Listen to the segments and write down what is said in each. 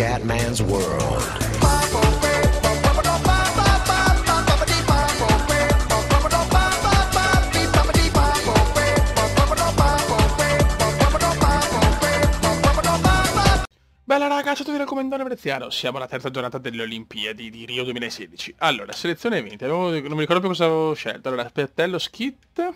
Scatman's World. Bella raga, ciao a tutti, raccomandone Veneziano, siamo alla terza giornata delle Olimpiadi di Rio 2016. Allora, selezione eventi, non mi ricordo più cosa avevo scelto. Allora, piattello skit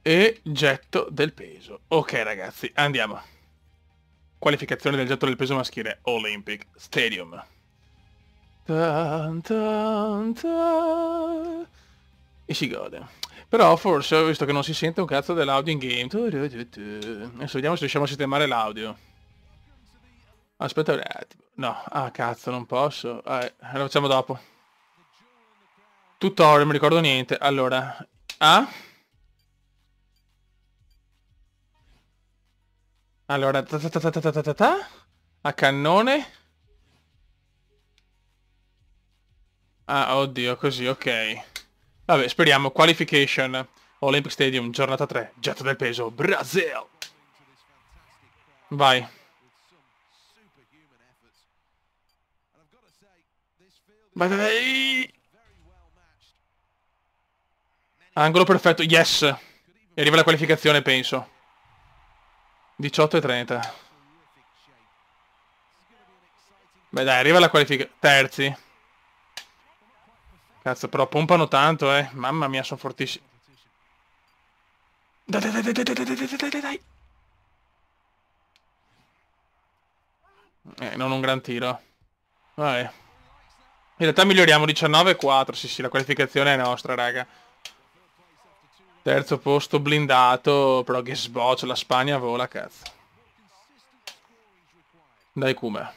e getto del peso. Ok ragazzi, andiamo qualificazione del getto del peso maschile Olympic Stadium. Tan, tan, tan. E si gode. Però forse, visto che non si sente un cazzo dell'audio in game, adesso vediamo se riusciamo a sistemare l'audio. Aspetta un attimo. No, ah cazzo, non posso. Allora, ah, lo facciamo dopo. Tutorial, non mi ricordo niente. Allora, A. Ah? Allora, ta ta ta ta ta ta a cannone. Ah, oddio, così, ok. Vabbè, speriamo. Qualification. Olympic Stadium, giornata 3. Getto del peso, Brazil. Vai. Vai, vai, vai. Angolo perfetto, yes. E arriva la qualificazione, penso. 18 e 30. Beh dai, arriva la qualifica. Terzi. Cazzo, però pompano tanto, eh. Mamma mia, sono fortissimi. Dai, dai, dai, dai, dai, dai, dai, dai, dai. Eh, non un gran tiro. Vabbè. In realtà miglioriamo 19-4, e sì sì, la qualificazione è nostra, raga. Terzo posto blindato, però che sboccia, la Spagna vola, cazzo. Dai come?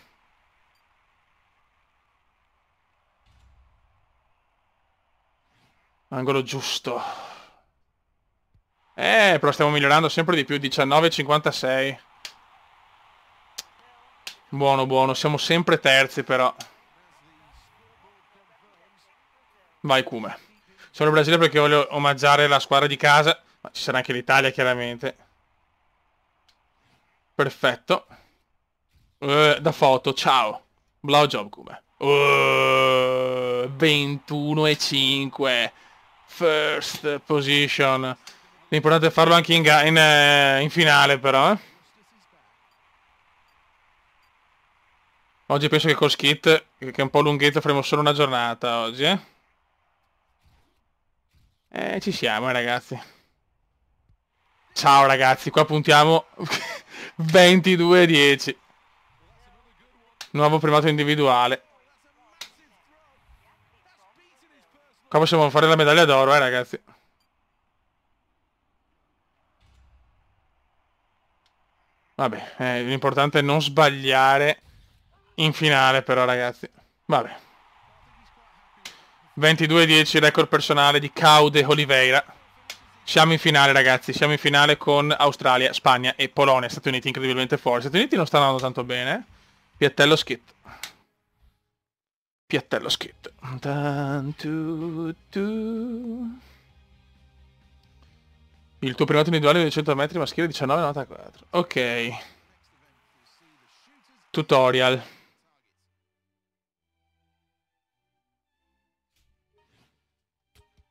Angolo giusto. Eh, però stiamo migliorando sempre di più, 19,56. Buono, buono, siamo sempre terzi però. Vai come? Solo il Brasile perché voglio omaggiare la squadra di casa, ma ci sarà anche l'Italia chiaramente. Perfetto. Uh, da foto, ciao. Blowjob Cuba. Uh, eh, 21 e 5. First position. L'importante è farlo anche in, in, eh, in finale però. Oggi penso che col skit, che è un po' lunghetto, faremo solo una giornata oggi. Eh? Eh, ci siamo ragazzi. Ciao ragazzi, qua puntiamo 22-10. Nuovo primato individuale. Qua possiamo fare la medaglia d'oro, eh ragazzi. Vabbè, eh, l'importante è non sbagliare in finale però ragazzi. Vabbè. 22-10 record personale di Caude Oliveira. Siamo in finale ragazzi, siamo in finale con Australia, Spagna e Polonia, Stati Uniti incredibilmente fuori. Stati Uniti non stanno andando tanto bene. Eh. Piattello skit. Piattello skit. Il tuo primato individuale di 200 metri maschile 19,94. Ok. Tutorial.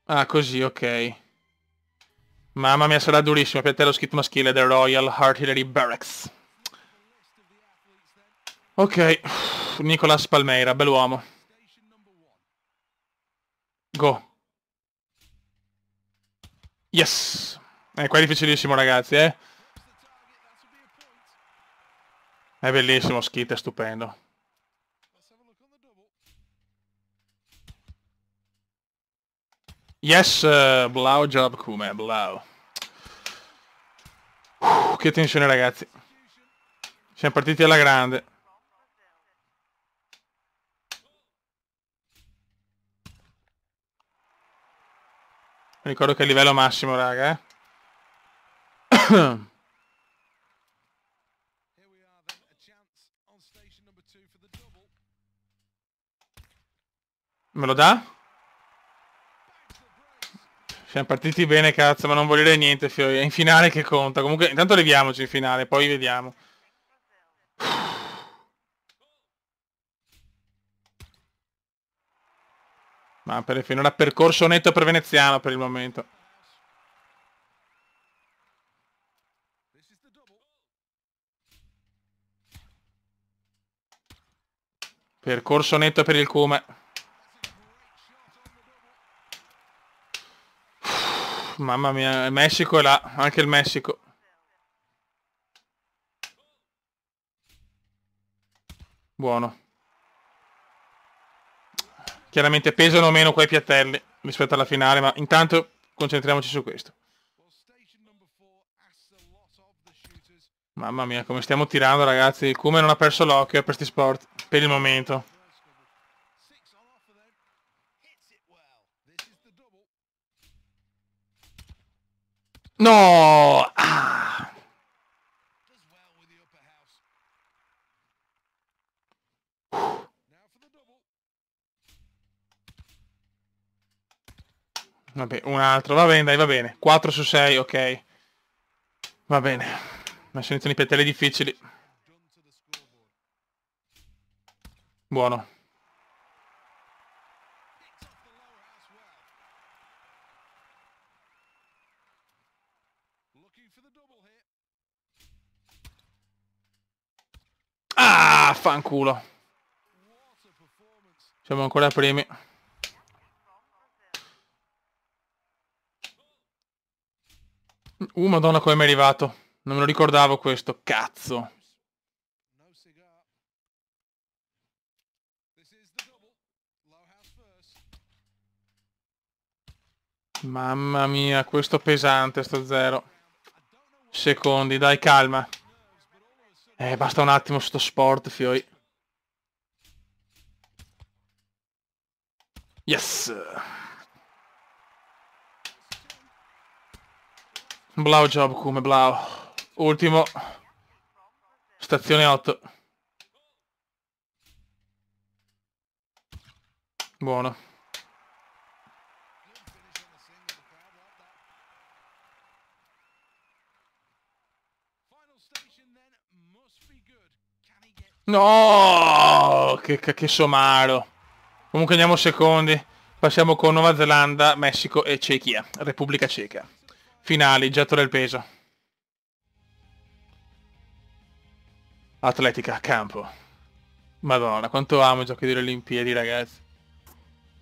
Ah, così, ok. Mamma mia, sarà durissimo per te lo skit maschile del Royal Artillery Barracks. Ok, Nicolas Palmeira, bell'uomo. Go. Yes! Eh, qua è difficilissimo, ragazzi, eh? È bellissimo, skit, è stupendo. Yes, uh, Blau Job come? Blau. Uff, che tensione ragazzi. Siamo partiti alla grande. Ricordo che è il livello massimo, raga, eh. Me lo dà? Siamo partiti bene, cazzo, ma non vuol dire niente, Fiori. È in finale che conta. Comunque, intanto leviamoci in finale, poi vediamo. Ma per finora percorso netto per Veneziano per il momento. Percorso netto per il Cume. mamma mia, il Messico è là, anche il Messico. Buono. Chiaramente pesano meno quei piattelli rispetto alla finale, ma intanto concentriamoci su questo. Mamma mia, come stiamo tirando ragazzi, come non ha perso l'occhio per questi sport, per il momento. No! Ah. Vabbè, un altro, va bene, dai, va bene. 4 su 6, ok. Va bene. Ma sono iniziano i piatelli difficili. Buono. Ah, fanculo. Siamo ancora primi. Uh, madonna come è arrivato. Non me lo ricordavo questo. Cazzo. Mamma mia, questo pesante, sto zero. Secondi, dai, calma. Eh, basta un attimo sto sport, fioi. Yes! Blau job come blau. Ultimo. Stazione 8. Buono. No, che, che somaro. Comunque andiamo secondi. Passiamo con Nuova Zelanda, Messico e Cechia, Repubblica Ceca. Finali, getto del peso. Atletica, campo. Madonna, quanto amo i giochi delle Olimpiadi, ragazzi.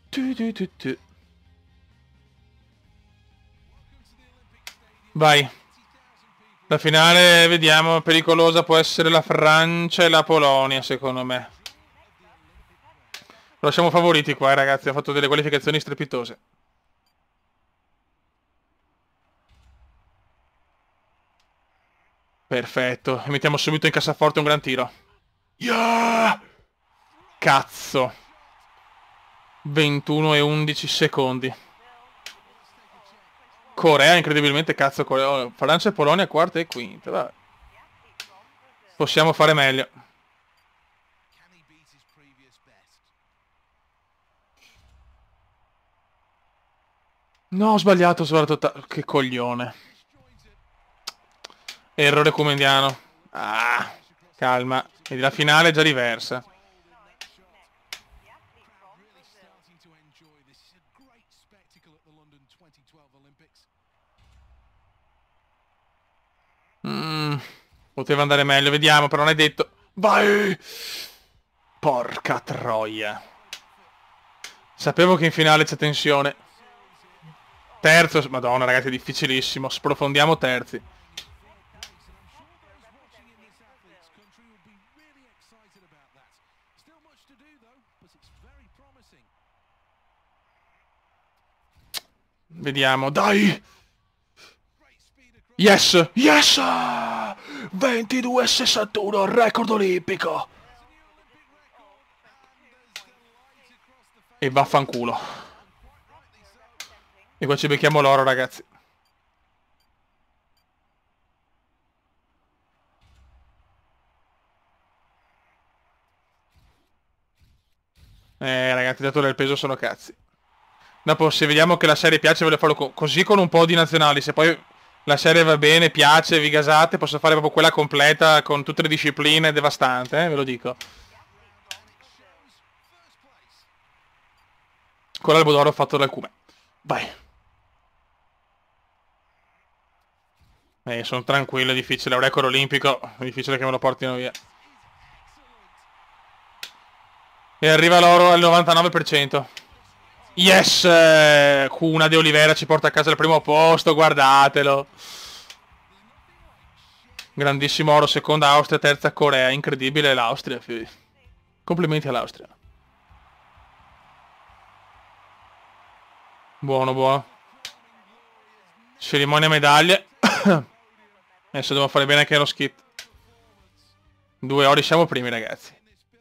Tu, tu, tu, Vai. La finale, vediamo, pericolosa può essere la Francia e la Polonia, secondo me. Lo siamo favoriti qua, ragazzi, ha fatto delle qualificazioni strepitose. Perfetto, e mettiamo subito in cassaforte un gran tiro. Yeah! Cazzo. 21 e 11 secondi. Corea incredibilmente cazzo Corea. Francia e Polonia quarta e quinta, vabbè. Possiamo fare meglio. No, ho sbagliato, ho sbagliato Che coglione. Errore comendiano Ah, calma. Vedi, la finale è già diversa. Poteva andare meglio, vediamo, però non è detto. Vai! Porca troia. Sapevo che in finale c'è tensione. Terzo, madonna ragazzi, è difficilissimo. Sprofondiamo terzi. Vediamo, dai! Yes! Yes! 22-61, record olimpico! E vaffanculo. E qua ci becchiamo l'oro, ragazzi. Eh, ragazzi, dato del peso sono cazzi. Dopo, se vediamo che la serie piace, voglio farlo co così con un po' di nazionali. Se poi la serie va bene, piace, vi gasate, posso fare proprio quella completa con tutte le discipline, devastante, eh, ve lo dico. Con l'albo d'oro fatto dal Cume. Vai. Eh, sono tranquillo, è difficile, è un record olimpico, è difficile che me lo portino via. E arriva l'oro al 99%. Yes, eh, Cuna de Olivera ci porta a casa al primo posto, guardatelo. Grandissimo oro, seconda Austria, terza Corea, incredibile l'Austria. Complimenti all'Austria. Buono, buono. Cerimonia medaglie. Adesso dobbiamo fare bene anche lo skit. Due ori siamo primi, ragazzi.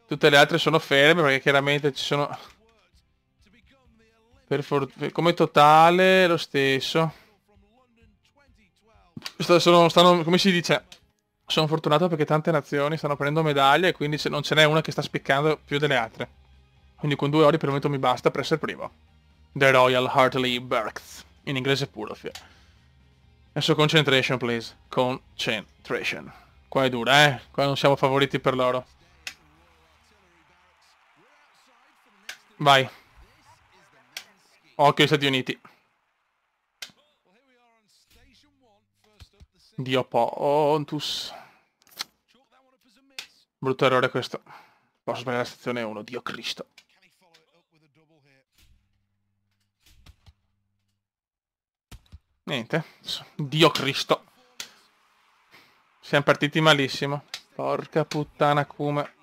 Tutte le altre sono ferme perché chiaramente ci sono... Per fortuna. Come totale lo stesso. Sono, stanno, come si dice? Sono fortunato perché tante nazioni stanno prendendo medaglie e quindi non ce n'è una che sta spiccando più delle altre. Quindi con due ori per il momento mi basta per essere primo. The Royal Hartley Birth. In inglese puro, fia. Adesso concentration, please. Concentration. Qua è dura, eh? Qua non siamo favoriti per loro. Vai. Occhio gli Stati Uniti. Dio Pontus. Brutto errore questo. Posso sbagliare la stazione 1, Dio Cristo. Niente. Dio Cristo. Siamo partiti malissimo. Porca puttana come.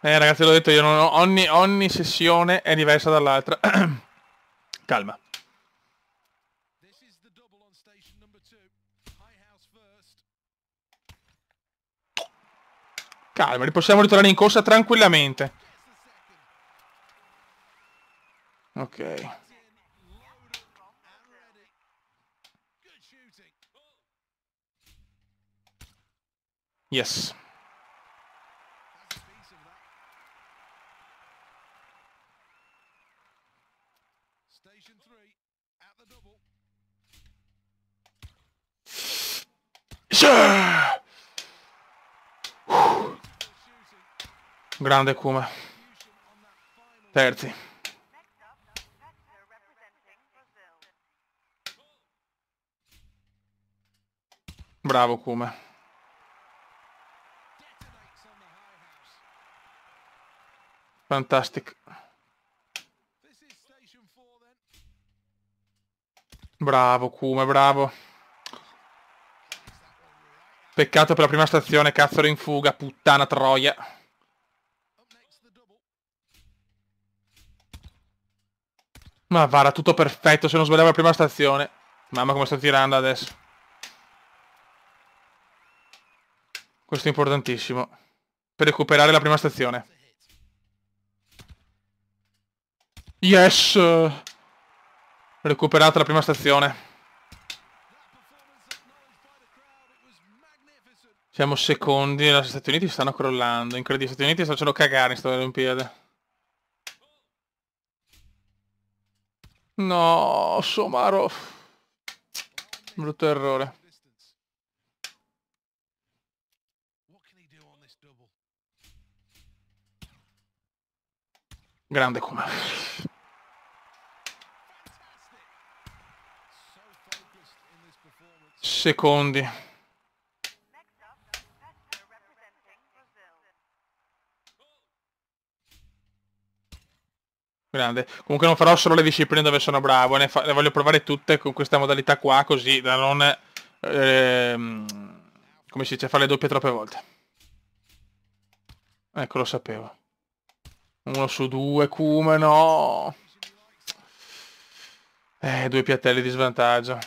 Eh ragazzi l'ho detto io, non ho, ogni, ogni sessione è diversa dall'altra. Calma. Calma, possiamo ritornare in corsa tranquillamente. Ok. Yes. Yeah! Grande Kuma. Terzi. Bravo Kume. Fantastic. Bravo Kume, bravo. Peccato per la prima stazione, cazzo in fuga, puttana troia. Ma vara, tutto perfetto, se non sbagliavo la prima stazione. Mamma come sto tirando adesso. Questo è importantissimo. Per recuperare la prima stazione. Yes! Recuperata la prima stazione. Siamo secondi, e gli Stati Uniti stanno crollando, incredibile, gli Stati Uniti stanno facendo cagare in questa Olimpiade. No, Somaro. Brutto errore. Grande come. Secondi. grande. Comunque non farò solo le discipline dove sono bravo, ne, fa- le voglio provare tutte con questa modalità qua, così da non... Ehm, come si dice, fare le doppie troppe volte. Ecco, lo sapevo. Uno su due, come no? Eh, due piattelli di svantaggio.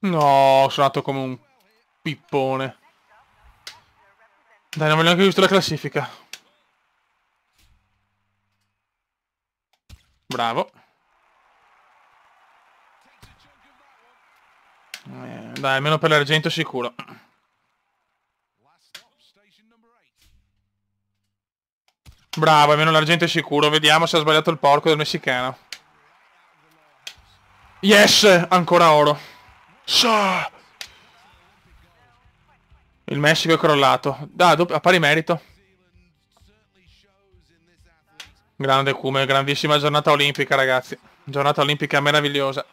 No, sono andato come un pippone. Dai, non voglio neanche visto la classifica. Bravo. Eh, dai, almeno per l'argento sicuro. Bravo, almeno l'argento è sicuro. Vediamo se ha sbagliato il porco del messicano. Yes! Ancora oro. Sa! So. Il Messico è crollato. Da, a pari merito. Grande Cume, grandissima giornata olimpica ragazzi. Giornata olimpica meravigliosa.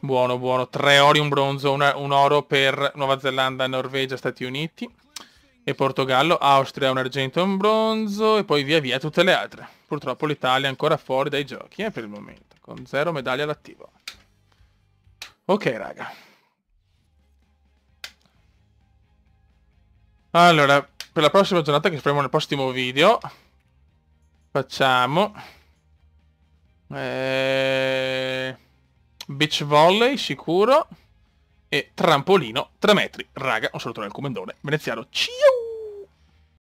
Buono, buono. Tre ori, un bronzo, una, un oro per Nuova Zelanda, Norvegia, Stati Uniti e Portogallo. Austria, un argento e un bronzo e poi via via tutte le altre. Purtroppo l'Italia è ancora fuori dai giochi eh, per il momento, con zero medaglie all'attivo. Ok raga. Allora, per la prossima giornata che faremo nel prossimo video, facciamo eh, beach volley sicuro e trampolino 3 metri. Raga, un saluto nel comendone veneziano. Ciao!